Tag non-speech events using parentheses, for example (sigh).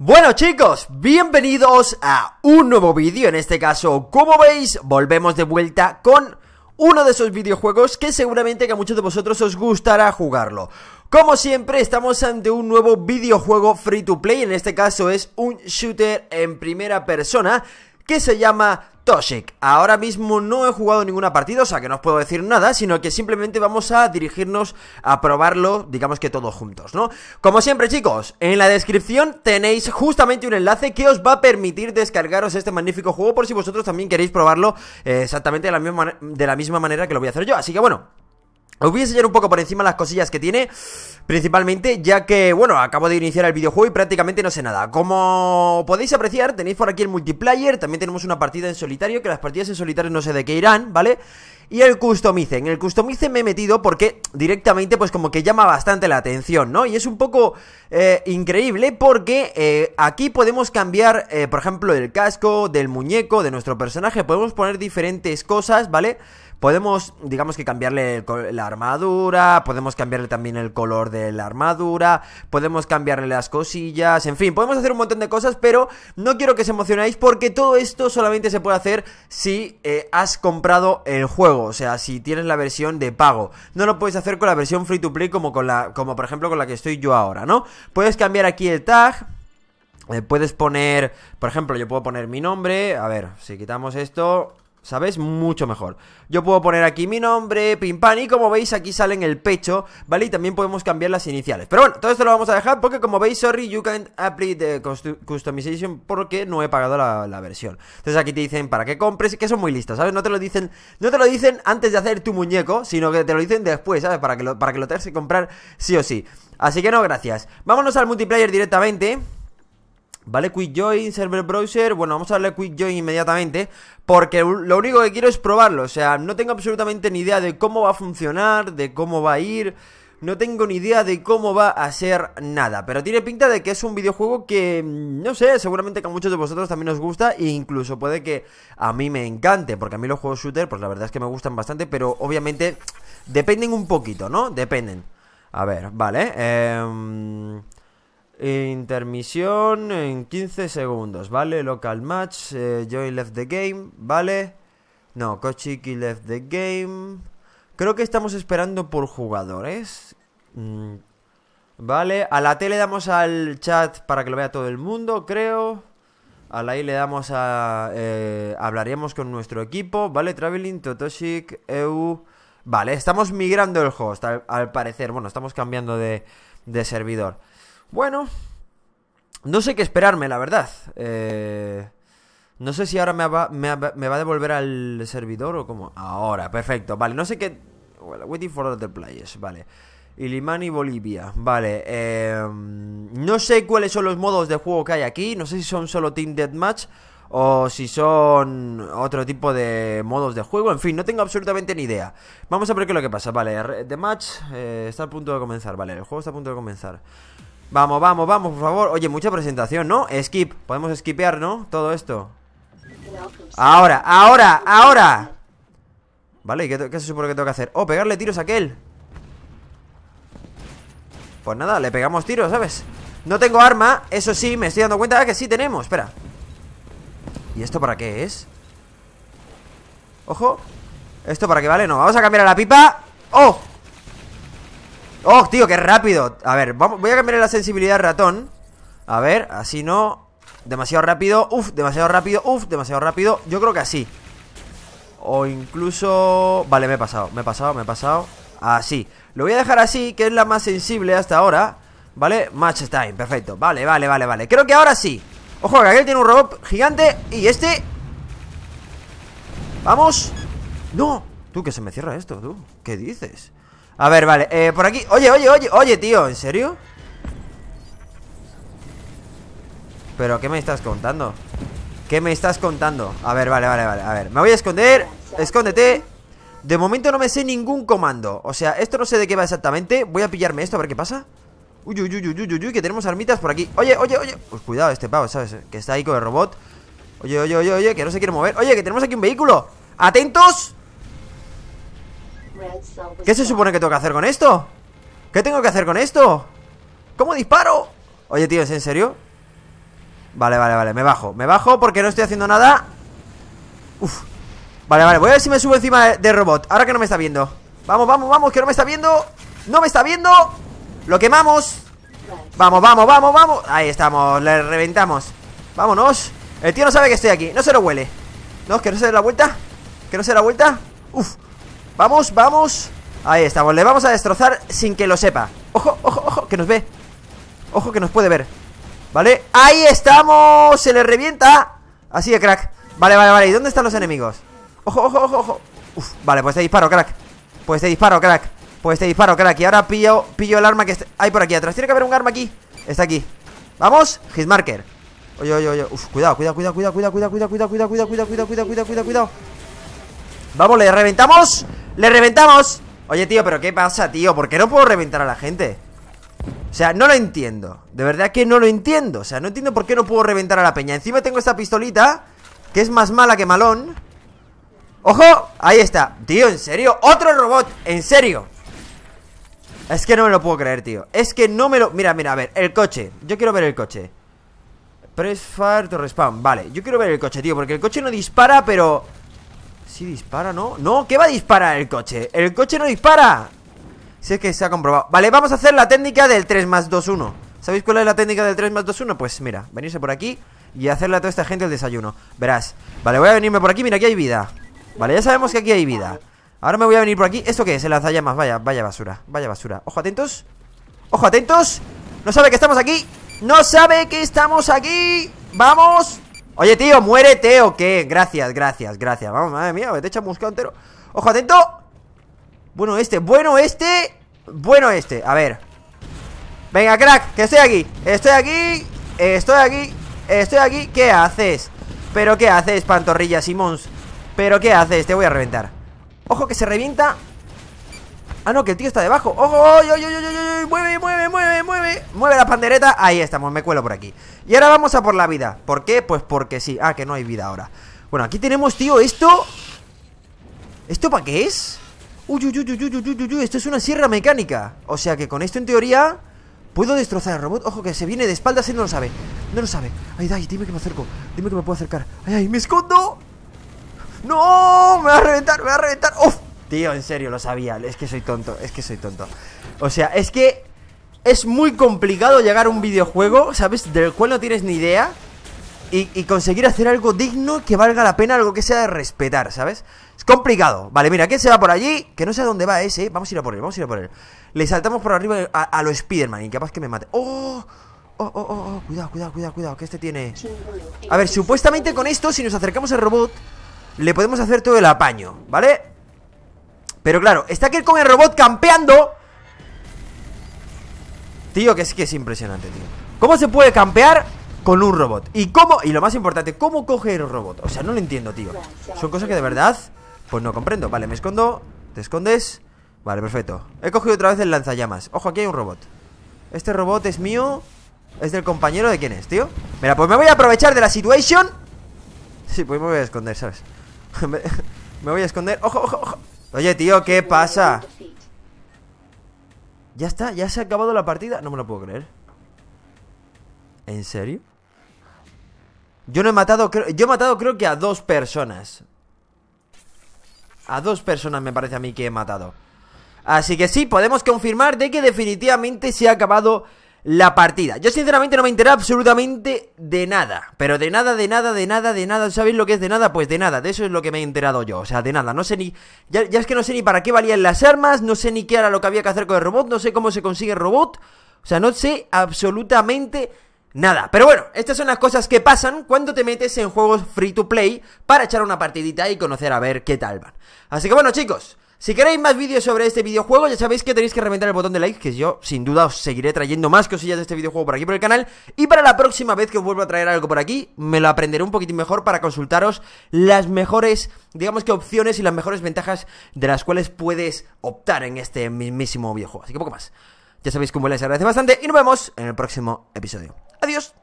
Bueno chicos, bienvenidos a un nuevo vídeo, en este caso, como veis, volvemos de vuelta con uno de esos videojuegos que seguramente que a muchos de vosotros os gustará jugarlo. Como siempre, estamos ante un nuevo videojuego free to play, en este caso es un shooter en primera persona que se llama Toshik Ahora mismo no he jugado ninguna partida, o sea que no os puedo decir nada, sino que simplemente vamos a dirigirnos a probarlo, digamos que todos juntos, ¿no? Como siempre chicos, en la descripción tenéis justamente un enlace que os va a permitir descargaros este magnífico juego por si vosotros también queréis probarlo eh, exactamente la, misma, de la misma manera que lo voy a hacer yo. Así que bueno, os voy a enseñar un poco por encima las cosillas que tiene, principalmente ya que, bueno, acabo de iniciar el videojuego y prácticamente no sé nada. Como podéis apreciar, tenéis por aquí el multiplayer, también tenemos una partida en solitario, que las partidas en solitario no sé de qué irán, ¿vale? Y el customice, en el customice me he metido porque directamente pues como que llama bastante la atención, ¿no? Y es un poco eh, increíble porque eh, aquí podemos cambiar, eh, por ejemplo, el casco, del muñeco, de nuestro personaje, podemos poner diferentes cosas, ¿vale? vale Podemos, digamos que cambiarle la armadura, podemos cambiarle también el color de la armadura, podemos cambiarle las cosillas, en fin, podemos hacer un montón de cosas, pero no quiero que se emocionéis porque todo esto solamente se puede hacer si eh, has comprado el juego, o sea, si tienes la versión de pago. No lo puedes hacer con la versión free to play como, con la, como por ejemplo con la que estoy yo ahora, ¿no? Puedes cambiar aquí el tag, eh, puedes poner, por ejemplo, yo puedo poner mi nombre. A ver, si quitamos esto, ¿sabes? Mucho mejor. Yo puedo poner aquí mi nombre, pim pam, y como veis aquí sale en el pecho, ¿vale? Y también podemos cambiar las iniciales. Pero bueno, todo esto lo vamos a dejar porque como veis, sorry, you can't apply the customization porque no he pagado la, versión. Entonces aquí te dicen para que compres, que son muy listos, ¿sabes? No te lo dicen, no te lo dicen antes de hacer tu muñeco, sino que te lo dicen después, ¿sabes? Para que para que lo tengas que comprar sí o sí. Así que no, gracias. Vámonos al multiplayer directamente. ¿Vale? Quick Join, Server Browser. Bueno, vamos a darle Quick Join inmediatamente. Porque lo único que quiero es probarlo. O sea, no tengo absolutamente ni idea de cómo va a funcionar, de cómo va a ir. No tengo ni idea de cómo va a ser nada. Pero tiene pinta de que es un videojuego que, mm, no sé, seguramente que a muchos de vosotros también os gusta. E incluso puede que a mí me encante. Porque a mí los juegos shooter, pues la verdad es que me gustan bastante. Pero obviamente dependen un poquito, ¿no? Dependen. A ver, vale. Eh... Intermisión en 15 segundos, ¿vale? Local match, eh, Joy left the game, ¿vale? No, Kochiki left the game. Creo que estamos esperando por jugadores. Mm, vale, a la T le damos al chat para que lo vea todo el mundo, creo. A la I le damos a... Eh, hablaríamos con nuestro equipo, ¿vale? Traveling, Totoshik, EU... Vale, estamos migrando el host, al, parecer. Bueno, estamos cambiando de servidor. Bueno, no sé qué esperarme, la verdad. Eh, no sé si ahora me va, me va, a devolver al servidor o cómo. Ahora, perfecto. Vale, no sé qué... waiting for the players, vale. Ilimani, Bolivia. Vale. Em, no sé cuáles son los modos de juego que hay aquí. No sé si son solo Team Deathmatch o si son otro tipo de modos de juego. En fin, no tengo absolutamente ni idea. Vamos a ver qué es lo que pasa. Vale, The Match eh, está a punto de comenzar. Vale, el juego está a punto de comenzar. Vamos, vamos, vamos, por favor Oye, mucha presentación, ¿no? Skip, podemos skipear, ¿no? Todo esto Ahora, ahora, ahora Vale, ¿y qué, se supone que tengo que hacer? Oh, pegarle tiros a aquel Pues nada, le pegamos tiros, ¿sabes? No tengo arma, eso sí, me estoy dando cuenta ah, que sí tenemos, espera ¿Y esto para qué es? Ojo ¿Esto para qué vale? No, vamos a cambiar a la pipa ¡Oh! ¡Oh, tío, qué rápido! A ver, voy a cambiar la sensibilidad al ratón A ver, así no Demasiado rápido, uf, demasiado rápido, uf, demasiado rápido Yo creo que así O incluso... Vale, me he pasado, me he pasado, me he pasado Así, lo voy a dejar así, que es la más sensible hasta ahora ¿Vale? Match time, perfecto Vale, vale, vale, vale, creo que ahora sí Ojo, que aquel tiene un robot gigante Y este... Vamos ¡No! Tú, que se me cierra esto, tú ¿Qué dices? A ver, vale, eh, por aquí Oye, oye, oye, oye, tío, ¿en serio? ¿Pero qué me estás contando? ¿Qué me estás contando? A ver, vale, vale, vale, a ver Me voy a esconder, escóndete De momento no me sé ningún comando O sea, esto no sé de qué va exactamente Voy a pillarme esto a ver qué pasa Uy, uy, uy, uy, uy, uy, que tenemos armitas por aquí Oye, oye, oye Pues cuidado este pavo, ¿sabes? Que está ahí con el robot Oye, oye, oye, oye, que no se quiere mover Oye, que tenemos aquí un vehículo ¡Atentos! ¿Qué se supone que tengo que hacer con esto? ¿Qué tengo que hacer con esto? ¿Cómo disparo? Oye, tío, ¿es en serio? Vale, vale, vale, me bajo Me bajo porque no estoy haciendo nada Uf Vale, vale, voy a ver si me subo encima del robot Ahora que no me está viendo Vamos, vamos, vamos, que no me está viendo No me está viendo Lo quemamos Vamos, vamos, vamos, vamos Ahí estamos, le reventamos Vámonos El tío no sabe que estoy aquí No se lo huele No, que no se dé la vuelta Que no se dé la vuelta Uf Vamos, vamos Ahí estamos, le vamos a destrozar sin que lo sepa Ojo, ojo, ojo, que nos ve Ojo que nos puede ver Vale, ahí estamos Se le revienta Así de crack Vale, vale, vale, ¿y dónde están los enemigos? Ojo, ojo, ojo, ojo Uf, vale, pues te disparo, crack Pues te disparo, crack Pues te disparo, crack Y ahora pillo, pillo el arma que hay por aquí atrás Tiene que haber un arma aquí Está aquí Vamos, hitmarker Oye, oye, oye cuidado, cuidado, cuidado, cuidado, cuidado, cuidado, cuidado, cuidado, cuidado, cuidado, cuidado, cuidado, cuidado, cuidado Vamos, le reventamos ¡Le reventamos! Oye, tío, ¿pero qué pasa, tío? ¿Por qué no puedo reventar a la gente? O sea, no lo entiendo De verdad que no lo entiendo O sea, no entiendo por qué no puedo reventar a la peña Encima tengo esta pistolita Que es más mala que malón ¡Ojo! Ahí está Tío, ¿en serio? ¡Otro robot! ¡En serio! Es que no me lo puedo creer, tío Es que no me lo... Mira, mira, a ver El coche Yo quiero ver el coche Press fire to respawn Vale, yo quiero ver el coche, tío Porque el coche no dispara, pero... Si dispara, ¿no? ¡No! ¿Qué va a disparar el coche? ¡El coche no dispara! Si es que se ha comprobado Vale, vamos a hacer la técnica del 3 más 2, 1 ¿Sabéis cuál es la técnica del 3 más 2, 1? Pues mira, venirse por aquí y hacerle a toda esta gente el desayuno Verás Vale, voy a venirme por aquí, mira, aquí hay vida Vale, ya sabemos que aquí hay vida Ahora me voy a venir por aquí ¿Esto qué es? El lanzallamas, vaya, vaya basura Vaya basura Ojo, atentos Ojo, atentos No sabe que estamos aquí No sabe que estamos aquí Vamos Oye, tío, muérete o qué Gracias, gracias, gracias Vamos, madre mía, te echa buscado entero Ojo, atento Bueno este, bueno este Bueno este, a ver Venga, crack, que estoy aquí Estoy aquí, estoy aquí Estoy aquí, ¿qué haces? ¿Pero qué haces, pantorrilla, Simons? ¿Pero qué haces? Te voy a reventar Ojo que se revienta Ah, no, que el tío está debajo ¡Ojo! ojo, ojo, ojo mueve mueve, mueve, mueve! Mueve la pandereta Ahí estamos, me cuelo por aquí Y ahora vamos a por la vida ¿Por qué? Pues porque sí Ah, que no hay vida ahora Bueno, aquí tenemos, tío, esto ¿Esto para qué es? Uy, uy, uy, uy, uy, uy, uy, uy, esto es una sierra mecánica O sea que con esto, en teoría Puedo destrozar el robot Ojo, que se viene de espaldas y no lo sabe No lo sabe Ay, ay, dime que me acerco Dime que me puedo acercar Ay, ay, me escondo ¡No! Me va a reventar, me va a reventar ¡Uf! Tío, en serio, lo sabía. Es que soy tonto, es que soy tonto. O sea, es que es muy complicado llegar a un videojuego, ¿sabes? Del cual no tienes ni idea. Y, conseguir hacer algo digno que valga la pena, algo que sea de respetar, ¿sabes? Es complicado. Vale, mira, ¿quién se va por allí? Que no sé a dónde va ese. Vamos a ir a por él, vamos a ir a por él. Le saltamos por arriba a, lo Spider-Man, capaz que me mate. ¡Oh! Oh, oh, oh, oh, cuidado, cuidado, cuidado, cuidado, que este tiene... A ver, supuestamente con esto, si nos acercamos al robot, le podemos hacer todo el apaño, ¿vale? Pero claro, está aquí con el robot campeando. Tío, que es que es impresionante, tío. ¿Cómo se puede campear con un robot? Y cómo, y lo más importante, ¿cómo coge el robot? O sea, no lo entiendo, tío. Son cosas que de verdad, pues no comprendo. Vale, me escondo, te escondes. Vale, perfecto. He cogido otra vez el lanzallamas. Ojo, aquí hay un robot. Este robot es mío. ¿Es del compañero de quién es, tío? Mira, pues me voy a aprovechar de la situación. Sí, pues me voy a esconder, ¿sabes? (laughs) me voy a esconder. Ojo, ojo, ojo. Oye, tío, ¿qué pasa? Ya está, ya se ha acabado la partida No me lo puedo creer ¿En serio? Yo no he matado, creo, yo he matado creo que a dos personas A dos personas me parece a mí que he matado Así que sí, podemos confirmar de que definitivamente se ha acabado la partida. Yo sinceramente no me enteré absolutamente de nada. Pero de nada, de nada, de nada, de nada. ¿Sabéis lo que es de nada? Pues de nada. De eso es lo que me he enterado yo. O sea, de nada. No sé ni... Ya, es que no sé ni para qué valían las armas. No sé ni qué era lo que había que hacer con el robot. No sé cómo se consigue el robot. O sea, no sé absolutamente nada. Pero bueno, estas son las cosas que pasan cuando te metes en juegos free to play para echar una partidita y conocer a ver qué tal van. Así que bueno, chicos. Si queréis más vídeos sobre este videojuego, ya sabéis que tenéis que reventar el botón de like, que yo sin duda os seguiré trayendo más cosillas de este videojuego por aquí por el canal. Y para la próxima vez que os vuelva a traer algo por aquí, me lo aprenderé un poquitín mejor para consultaros las mejores, digamos que opciones y las mejores ventajas de las cuales puedes optar en este mismísimo videojuego. Así que poco más. Ya sabéis cómo les agradece bastante y nos vemos en el próximo episodio. Adiós.